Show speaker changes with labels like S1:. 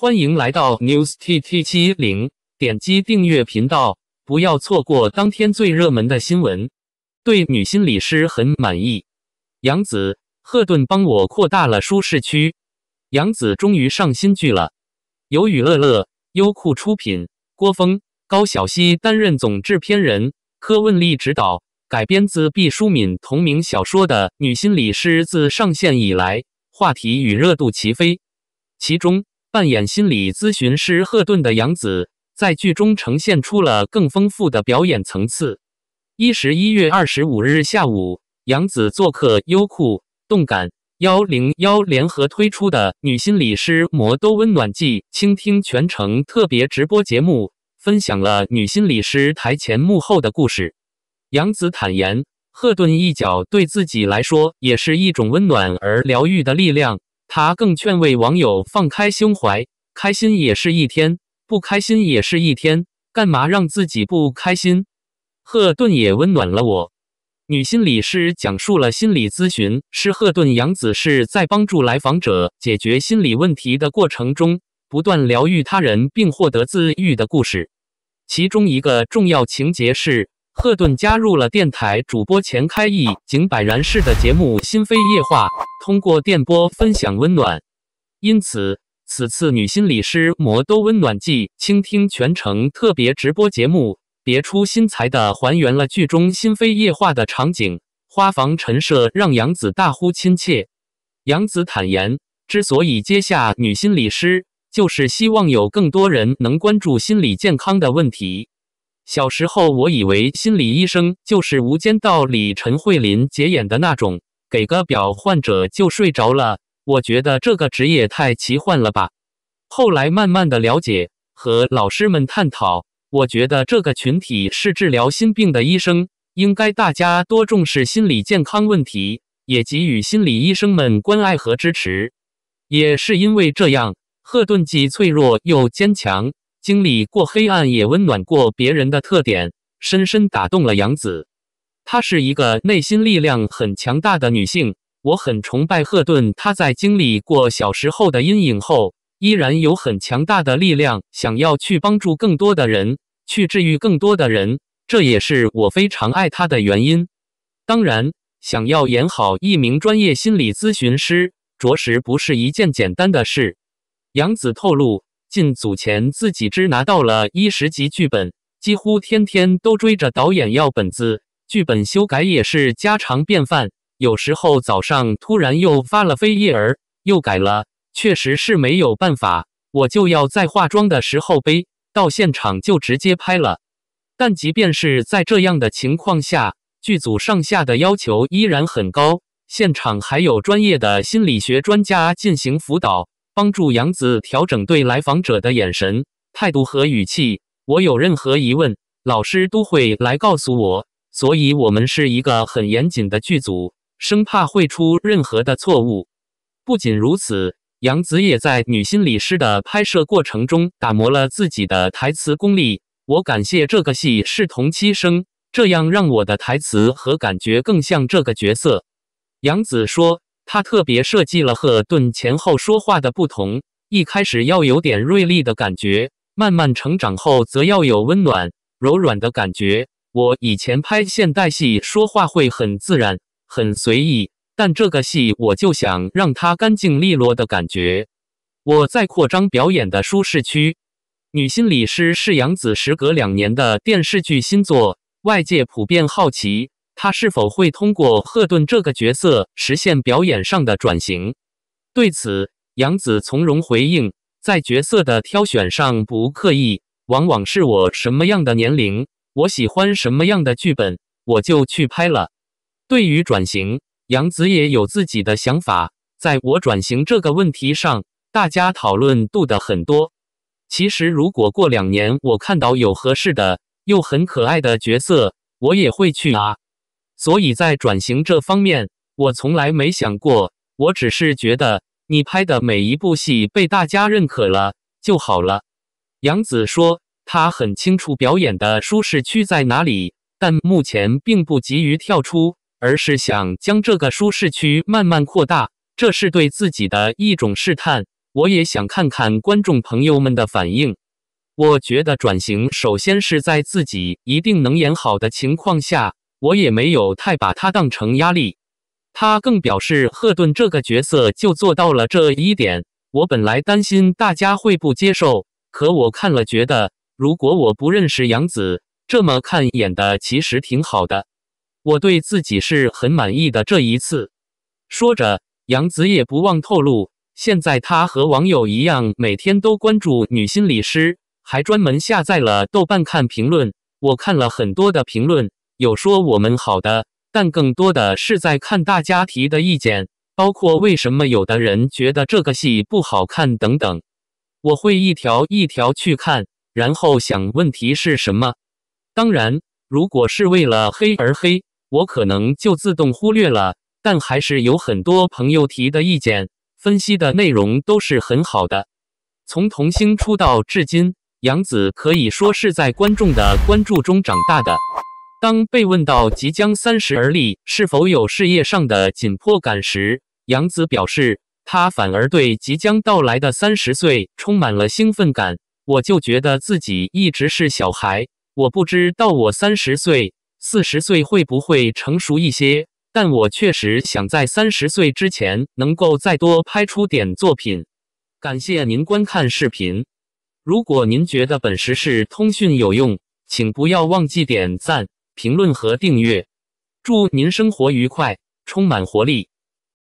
S1: 欢迎来到 News T T 七零，点击订阅频道，不要错过当天最热门的新闻。对女心理师很满意，杨子、赫顿帮我扩大了舒适区。杨子终于上新剧了，由雨乐乐、优酷出品，郭峰、高晓曦担任总制片人，柯汶丽执导，改编自毕淑敏同名小说的《女心理师》，自上线以来话题与热度齐飞，其中。扮演心理咨询师赫顿的杨子，在剧中呈现出了更丰富的表演层次。一十一月二十五日下午，杨子做客优酷动感幺零幺联合推出的《女心理师魔都温暖季》，倾听全程特别直播节目，分享了女心理师台前幕后的故事。杨子坦言，赫顿一角对自己来说也是一种温暖而疗愈的力量。他更劝慰网友放开胸怀，开心也是一天，不开心也是一天，干嘛让自己不开心？赫顿也温暖了我。女心理师讲述了心理咨询师赫顿杨子是在帮助来访者解决心理问题的过程中，不断疗愈他人并获得自愈的故事。其中一个重要情节是。赫顿加入了电台主播钱开义、井柏然式的节目《心扉夜话》，通过电波分享温暖。因此，此次女心理师《魔都温暖季倾听全程特别直播节目》，别出心裁地还原了剧中《心扉夜话》的场景，花房陈设让杨子大呼亲切。杨子坦言，之所以接下女心理师，就是希望有更多人能关注心理健康的问题。小时候，我以为心理医生就是《无间道》里陈慧琳解演的那种，给个表患者就睡着了。我觉得这个职业太奇幻了吧。后来慢慢的了解和老师们探讨，我觉得这个群体是治疗心病的医生，应该大家多重视心理健康问题，也给予心理医生们关爱和支持。也是因为这样，赫顿既脆弱又坚强。经历过黑暗也温暖过别人的特点，深深打动了杨子。她是一个内心力量很强大的女性，我很崇拜赫顿。她在经历过小时候的阴影后，依然有很强大的力量，想要去帮助更多的人，去治愈更多的人。这也是我非常爱她的原因。当然，想要演好一名专业心理咨询师，着实不是一件简单的事。杨子透露。进组前自己只拿到了一十集剧本，几乎天天都追着导演要本子，剧本修改也是家常便饭。有时候早上突然又发了飞页儿，又改了，确实是没有办法。我就要在化妆的时候背，到现场就直接拍了。但即便是在这样的情况下，剧组上下的要求依然很高，现场还有专业的心理学专家进行辅导。帮助杨子调整对来访者的眼神、态度和语气。我有任何疑问，老师都会来告诉我。所以，我们是一个很严谨的剧组，生怕会出任何的错误。不仅如此，杨子也在女心理师的拍摄过程中打磨了自己的台词功力。我感谢这个戏是同期生，这样让我的台词和感觉更像这个角色。杨子说。他特别设计了赫顿前后说话的不同，一开始要有点锐利的感觉，慢慢成长后则要有温暖柔软的感觉。我以前拍现代戏说话会很自然、很随意，但这个戏我就想让它干净利落的感觉。我在扩张表演的舒适区。女心理师是杨子时隔两年的电视剧新作，外界普遍好奇。他是否会通过赫顿这个角色实现表演上的转型？对此，杨子从容回应：“在角色的挑选上不刻意，往往是我什么样的年龄，我喜欢什么样的剧本，我就去拍了。”对于转型，杨子也有自己的想法。在我转型这个问题上，大家讨论度的很多。其实，如果过两年我看到有合适的又很可爱的角色，我也会去啊。所以在转型这方面，我从来没想过。我只是觉得你拍的每一部戏被大家认可了就好了。杨子说，他很清楚表演的舒适区在哪里，但目前并不急于跳出，而是想将这个舒适区慢慢扩大。这是对自己的一种试探。我也想看看观众朋友们的反应。我觉得转型首先是在自己一定能演好的情况下。我也没有太把他当成压力，他更表示赫顿这个角色就做到了这一点。我本来担心大家会不接受，可我看了觉得，如果我不认识杨子这么看演的其实挺好的，我对自己是很满意的这一次。说着，杨子也不忘透露，现在他和网友一样，每天都关注《女心理师》，还专门下载了豆瓣看评论。我看了很多的评论。有说我们好的，但更多的是在看大家提的意见，包括为什么有的人觉得这个戏不好看等等。我会一条一条去看，然后想问题是什么。当然，如果是为了黑而黑，我可能就自动忽略了。但还是有很多朋友提的意见，分析的内容都是很好的。从童星出道至今，杨紫可以说是在观众的关注中长大的。当被问到即将三十而立是否有事业上的紧迫感时，杨子表示，他反而对即将到来的三十岁充满了兴奋感。我就觉得自己一直是小孩，我不知道我三十岁、四十岁会不会成熟一些，但我确实想在三十岁之前能够再多拍出点作品。感谢您观看视频，如果您觉得本时事通讯有用，请不要忘记点赞。评论和订阅，祝您生活愉快，充满活力。